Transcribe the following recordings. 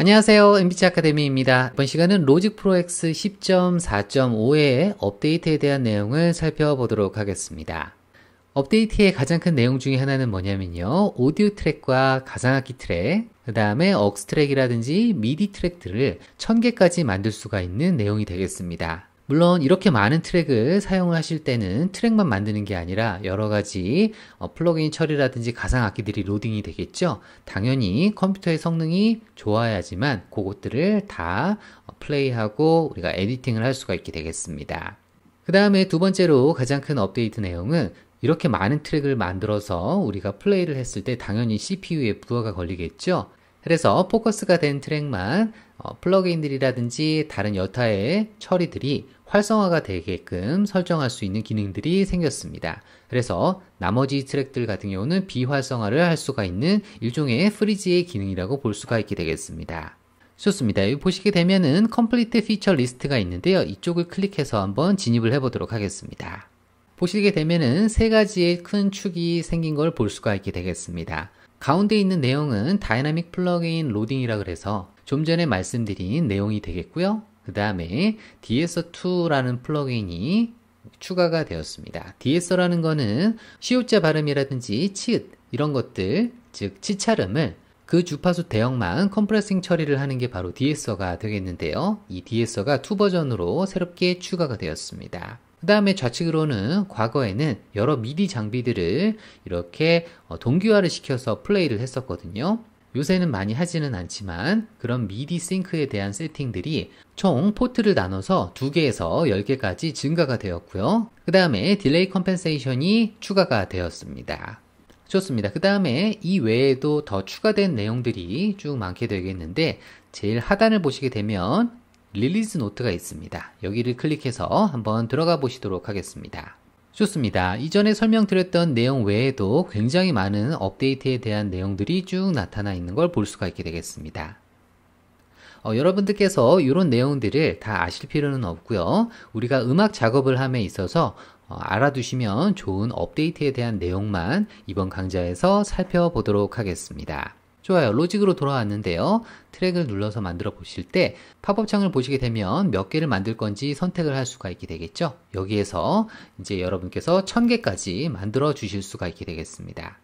안녕하세요. MBC 아카데미입니다. 이번 시간은 로직 프로엑스 10.4.5의 업데이트에 대한 내용을 살펴보도록 하겠습니다. 업데이트의 가장 큰 내용 중에 하나는 뭐냐면요. 오디오 트랙과 가상악기 트랙, 그 다음에 억스 트랙이라든지 미디 트랙들을 1000개까지 만들 수가 있는 내용이 되겠습니다. 물론 이렇게 많은 트랙을 사용을 하실 때는 트랙만 만드는 게 아니라 여러 가지 어, 플러그인 처리라든지 가상 악기들이 로딩이 되겠죠. 당연히 컴퓨터의 성능이 좋아야지만 그것들을 다 어, 플레이하고 우리가 에디팅을 할 수가 있게 되겠습니다. 그 다음에 두 번째로 가장 큰 업데이트 내용은 이렇게 많은 트랙을 만들어서 우리가 플레이를 했을 때 당연히 CPU에 부하가 걸리겠죠. 그래서 포커스가 된 트랙만 어, 플러그인들이라든지 다른 여타의 처리들이 활성화가 되게끔 설정할 수 있는 기능들이 생겼습니다. 그래서 나머지 트랙들 같은 경우는 비활성화를 할 수가 있는 일종의 프리지의 기능이라고 볼 수가 있게 되겠습니다. 좋습니다. 여기 보시게 되면은 컴플리트 피처 리스트가 있는데요. 이쪽을 클릭해서 한번 진입을 해보도록 하겠습니다. 보시게 되면은 세 가지의 큰 축이 생긴 걸 볼 수가 있게 되겠습니다. 가운데 있는 내용은 다이나믹 플러그인 로딩이라 그래서 좀 전에 말씀드린 내용이 되겠고요. 그 다음에 DSO2라는 플러그인이 추가가 되었습니다. DSO라는 거는 시옷자 발음이라든지 치읓 이런 것들 즉 치찰음을 그 주파수 대역만 컴프레싱 처리를 하는 게 바로 DSO가 되겠는데요. 이 DSO가 2 버전으로 새롭게 추가가 되었습니다. 그 다음에 좌측으로는 과거에는 여러 미디 장비들을 이렇게 어, 동기화를 시켜서 플레이를 했었거든요. 요새는 많이 하지는 않지만 그런 미디 싱크에 대한 세팅들이 총 포트를 나눠서 2개에서 10개까지 증가가 되었고요. 그 다음에 딜레이 컴펜세이션이 추가가 되었습니다. 좋습니다. 그 다음에 이 외에도 더 추가된 내용들이 쭉 많게 되겠는데 제일 하단을 보시게 되면 릴리즈 노트가 있습니다. 여기를 클릭해서 한번 들어가 보시도록 하겠습니다. 좋습니다. 이전에 설명드렸던 내용 외에도 굉장히 많은 업데이트에 대한 내용들이 쭉 나타나 있는 걸 볼 수가 있게 되겠습니다. 어, 여러분들께서 이런 내용들을 다 아실 필요는 없고요. 우리가 음악 작업을 함에 있어서 어, 알아두시면 좋은 업데이트에 대한 내용만 이번 강좌에서 살펴보도록 하겠습니다. 좋아요. 로직으로 돌아왔는데요. 트랙을 눌러서 만들어 보실 때 팝업창을 보시게 되면 몇 개를 만들 건지 선택을 할 수가 있게 되겠죠. 여기에서 이제 여러분께서 1000개까지 만들어 주실 수가 있게 되겠습니다.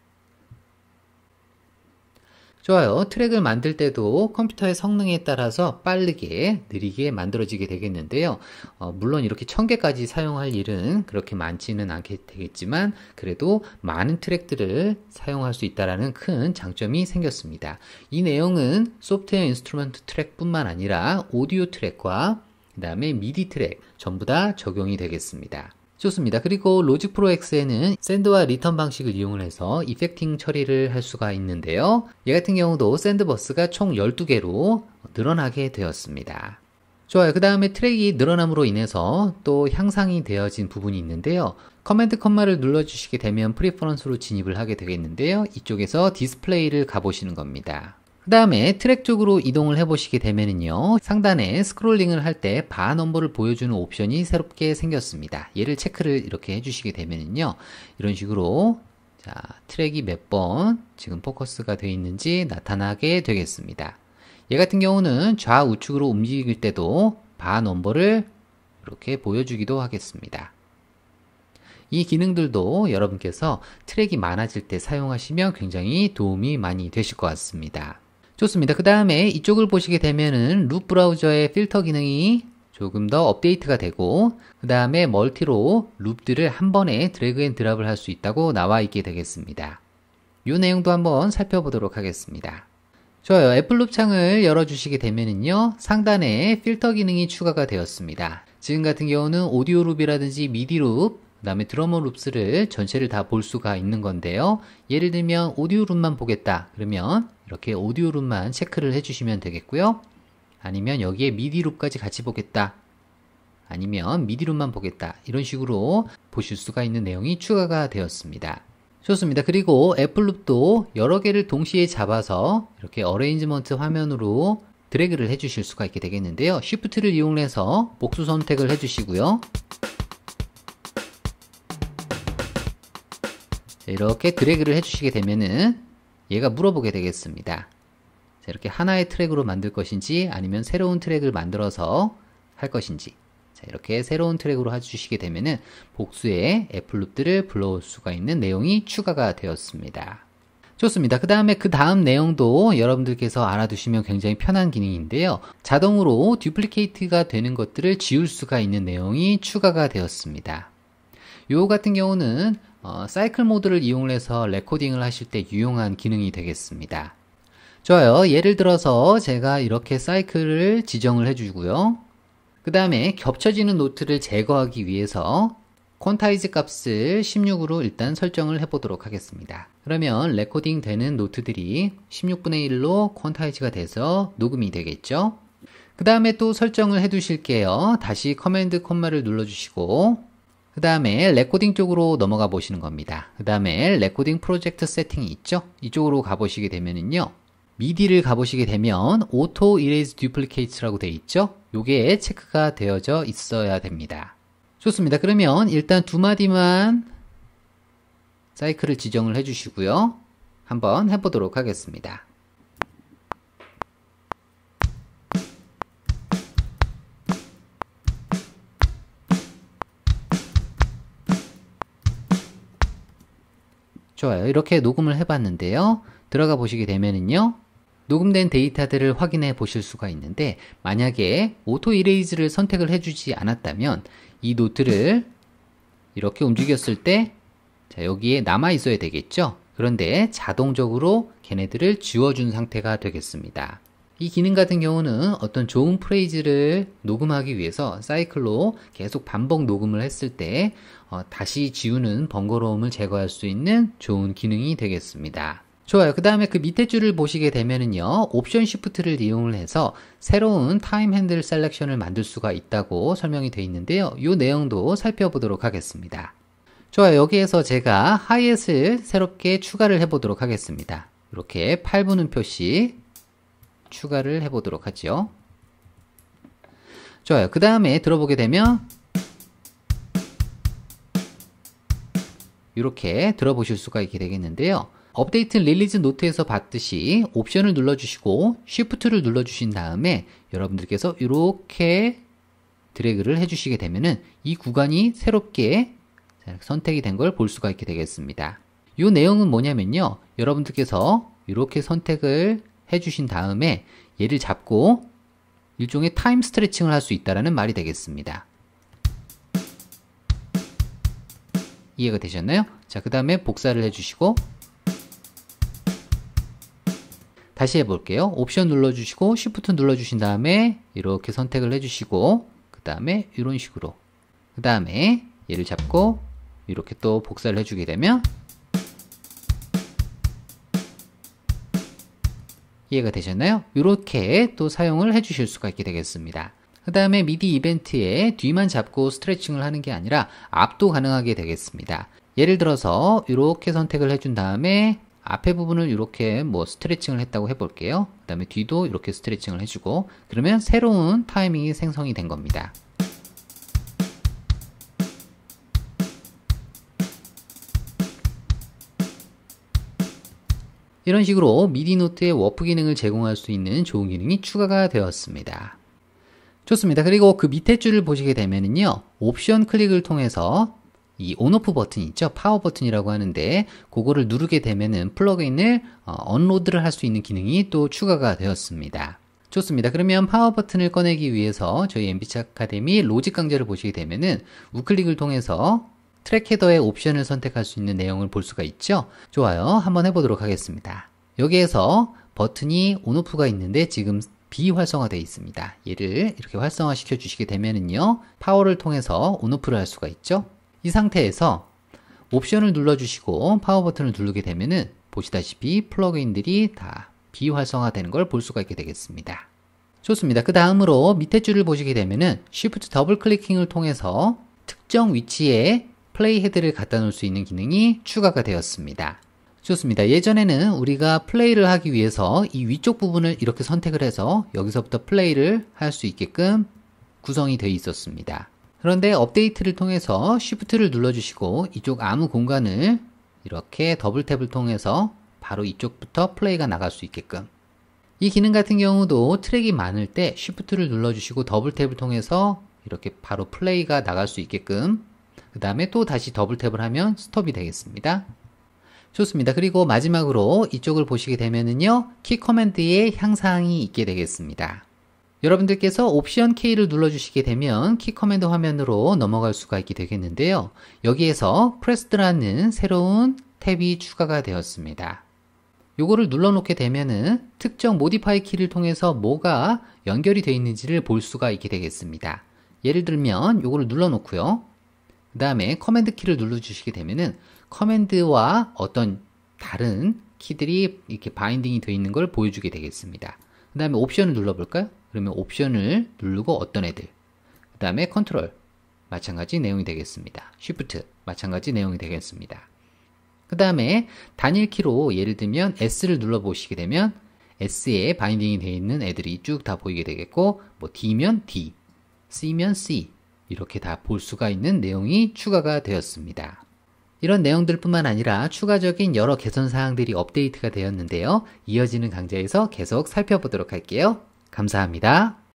좋아요. 트랙을 만들 때도 컴퓨터의 성능에 따라서 빠르게, 느리게 만들어지게 되겠는데요. 어, 물론 이렇게 천개까지 사용할 일은 그렇게 많지는 않게 되겠지만 그래도 많은 트랙들을 사용할 수 있다라는 큰 장점이 생겼습니다. 이 내용은 소프트웨어 인스트루먼트 트랙뿐만 아니라 오디오 트랙과 그 다음에 미디 트랙 전부 다 적용이 되겠습니다. 좋습니다. 그리고 로직 프로 X에는 샌드와 리턴 방식을 이용 해서 이펙팅 처리를 할 수가 있는데요. 얘 같은 경우도 샌드버스가 총 12개로 늘어나게 되었습니다. 좋아요. 그 다음에 트랙이 늘어남으로 인해서 또 향상이 되어진 부분이 있는데요. 커맨드 컴마를 눌러주시게 되면 프리퍼런스로 진입을 하게 되겠는데요. 이쪽에서 디스플레이를 가보시는 겁니다. 그 다음에 트랙 쪽으로 이동을 해보시게 되면은요 상단에 스크롤링을 할 때 바 넘버를 보여주는 옵션이 새롭게 생겼습니다 얘를 체크를 이렇게 해주시게 되면은요 이런 식으로 자 트랙이 몇 번 지금 포커스가 되어 있는지 나타나게 되겠습니다 얘 같은 경우는 좌우측으로 움직일 때도 바 넘버를 이렇게 보여주기도 하겠습니다 이 기능들도 여러분께서 트랙이 많아질 때 사용하시면 굉장히 도움이 많이 되실 것 같습니다 좋습니다. 그 다음에 이쪽을 보시게 되면은 룹 브라우저의 필터 기능이 조금 더 업데이트가 되고 그 다음에 멀티로 룹들을 한 번에 드래그 앤 드랍을 할 수 있다고 나와 있게 되겠습니다. 이 내용도 한번 살펴보도록 하겠습니다. 좋아요. 애플룹 창을 열어주시게 되면은요. 상단에 필터 기능이 추가가 되었습니다. 지금 같은 경우는 오디오 룹이라든지 미디 룹, 그 다음에 드러머 룹스를 전체를 다 볼 수가 있는 건데요. 예를 들면 오디오 룹만 보겠다. 그러면 이렇게 오디오 룸만 체크를 해주시면 되겠고요. 아니면 여기에 미디 룸까지 같이 보겠다. 아니면 미디 룸만 보겠다. 이런 식으로 보실 수가 있는 내용이 추가가 되었습니다. 좋습니다. 그리고 애플룹도 여러 개를 동시에 잡아서 이렇게 어레인지먼트 화면으로 드래그를 해주실 수가 있게 되겠는데요. Shift를 이용해서 복수 선택을 해주시고요. 이렇게 드래그를 해주시게 되면은 얘가 물어보게 되겠습니다. 자, 이렇게 하나의 트랙으로 만들 것인지 아니면 새로운 트랙을 만들어서 할 것인지 자, 이렇게 새로운 트랙으로 해주시게 되면은 복수의 애플룹들을 불러올 수가 있는 내용이 추가가 되었습니다. 좋습니다. 그 다음에 그 다음 내용도 여러분들께서 알아두시면 굉장히 편한 기능인데요. 자동으로 듀플리케이트가 되는 것들을 지울 수가 있는 내용이 추가가 되었습니다. 요 같은 경우는 어, 사이클 모드를 이용해서 레코딩을 하실 때 유용한 기능이 되겠습니다. 좋아요. 예를 들어서 제가 이렇게 사이클을 지정을 해주고요. 그 다음에 겹쳐지는 노트를 제거하기 위해서 콘타이즈 값을 16으로 일단 설정을 해보도록 하겠습니다. 그러면 레코딩 되는 노트들이 16분의 1로 콘타이즈가 돼서 녹음이 되겠죠. 그 다음에 또 설정을 해두실게요. 다시 커맨드 콤마를 눌러주시고 그 다음에 레코딩 쪽으로 넘어가 보시는 겁니다. 그 다음에 레코딩 프로젝트 세팅이 있죠? 이쪽으로 가보시게 되면은요. 미디를 가보시게 되면 Auto Erase Duplicate라고 되어 있죠? 요게 체크가 되어져 있어야 됩니다. 좋습니다. 그러면 일단 두 마디만 사이클을 지정을 해주시고요. 한번 해보도록 하겠습니다. 좋아요. 이렇게 녹음을 해봤는데요. 들어가 보시게 되면은요. 녹음된 데이터들을 확인해 보실 수가 있는데 만약에 오토 이레이즈를 선택을 해주지 않았다면 이 노트를 이렇게 움직였을 때 자, 여기에 남아 있어야 되겠죠. 그런데 자동적으로 걔네들을 지워준 상태가 되겠습니다. 이 기능 같은 경우는 어떤 좋은 프레이즈를 녹음하기 위해서 사이클로 계속 반복 녹음을 했을 때 어, 다시 지우는 번거로움을 제거할 수 있는 좋은 기능이 되겠습니다. 좋아요. 그 다음에 그 밑에 줄을 보시게 되면은요, 옵션 시프트를 이용을 해서 새로운 타임 핸들 셀렉션을 만들 수가 있다고 설명이 되어 있는데요. 이 내용도 살펴보도록 하겠습니다. 좋아요. 여기에서 제가 하이햇을 새롭게 추가를 해보도록 하겠습니다. 이렇게 8분음 표시, 추가를 해보도록 하죠. 좋아요. 그 다음에 들어보게 되면 이렇게 들어보실 수가 있게 되겠는데요. 업데이트 릴리즈 노트에서 봤듯이 옵션을 눌러주시고 쉬프트를 눌러주신 다음에 여러분들께서 이렇게 드래그를 해주시게 되면은 이 구간이 새롭게 선택이 된 걸 볼 수가 있게 되겠습니다. 이 내용은 뭐냐면요. 여러분들께서 이렇게 선택을 해주신 다음에 얘를 잡고 일종의 타임 스트레칭을 할 수 있다는 말이 되겠습니다. 이해가 되셨나요? 자, 그 다음에 복사를 해주시고 다시 해볼게요. 옵션 눌러주시고 쉬프트 눌러주신 다음에 이렇게 선택을 해주시고 그 다음에 이런 식으로 그 다음에 얘를 잡고 이렇게 또 복사를 해주게 되면 이해가 되셨나요? 이렇게 또 사용을 해주실 수가 있게 되겠습니다. 그 다음에 미디 이벤트에 뒤만 잡고 스트레칭을 하는 게 아니라 앞도 가능하게 되겠습니다. 예를 들어서 이렇게 선택을 해준 다음에 앞에 부분을 이렇게 뭐 스트레칭을 했다고 해볼게요. 그 다음에 뒤도 이렇게 스트레칭을 해주고 그러면 새로운 타이밍이 생성이 된 겁니다. 이런 식으로 미디 노트의 워프 기능을 제공할 수 있는 좋은 기능이 추가가 되었습니다. 좋습니다. 그리고 그 밑에 줄을 보시게 되면은요. 옵션 클릭을 통해서 이 온오프 버튼 있죠? 파워 버튼이라고 하는데 그거를 누르게 되면은 플러그인을 어, 언로드를 할 수 있는 기능이 또 추가가 되었습니다. 좋습니다. 그러면 파워 버튼을 꺼내기 위해서 저희 MBC 아카데미 로직 강좌를 보시게 되면은 우클릭을 통해서 트랙 헤더의 옵션을 선택할 수 있는 내용을 볼 수가 있죠. 좋아요. 한번 해보도록 하겠습니다. 여기에서 버튼이 온오프가 있는데 지금 비활성화되어 있습니다. 얘를 이렇게 활성화시켜 주시게 되면은요. 파워를 통해서 온오프를 할 수가 있죠. 이 상태에서 옵션을 눌러주시고 파워 버튼을 누르게 되면은 보시다시피 플러그인들이 다 비활성화되는 걸 볼 수가 있게 되겠습니다. 좋습니다. 그 다음으로 밑에 줄을 보시게 되면은 Shift 더블 클릭킹을 통해서 특정 위치에 플레이 헤드를 갖다 놓을 수 있는 기능이 추가가 되었습니다. 좋습니다. 예전에는 우리가 플레이를 하기 위해서 이 위쪽 부분을 이렇게 선택을 해서 여기서부터 플레이를 할 수 있게끔 구성이 되어 있었습니다. 그런데 업데이트를 통해서 Shift를 눌러주시고 이쪽 아무 공간을 이렇게 더블 탭을 통해서 바로 이쪽부터 플레이가 나갈 수 있게끔 이 기능 같은 경우도 트랙이 많을 때 Shift를 눌러주시고 더블 탭을 통해서 이렇게 바로 플레이가 나갈 수 있게끔 그 다음에 또 다시 더블 탭을 하면 스톱이 되겠습니다. 좋습니다. 그리고 마지막으로 이쪽을 보시게 되면은요. 키 커맨드의 향상이 있게 되겠습니다. 여러분들께서 옵션 K를 눌러주시게 되면 키 커맨드 화면으로 넘어갈 수가 있게 되겠는데요. 여기에서 프레스드라는 새로운 탭이 추가가 되었습니다. 요거를 눌러놓게 되면은 특정 모디파이 키를 통해서 뭐가 연결이 되어 있는지를 볼 수가 있게 되겠습니다. 예를 들면 요거를 눌러놓고요. 그 다음에 커맨드 키를 눌러주시게 되면은 커맨드와 어떤 다른 키들이 이렇게 바인딩이 되어 있는 걸 보여주게 되겠습니다. 그 다음에 옵션을 눌러볼까요? 그러면 옵션을 누르고 어떤 애들 그 다음에 컨트롤 마찬가지 내용이 되겠습니다. 쉬프트 마찬가지 내용이 되겠습니다. 그 다음에 단일키로 예를 들면 S를 눌러보시게 되면 S에 바인딩이 되어 있는 애들이 쭉 다 보이게 되겠고 뭐 D면 D, C면 C, 이렇게 다 볼 수가 있는 내용이 추가가 되었습니다. 이런 내용들뿐만 아니라 추가적인 여러 개선 사항들이 업데이트가 되었는데요. 이어지는 강좌에서 계속 살펴보도록 할게요. 감사합니다.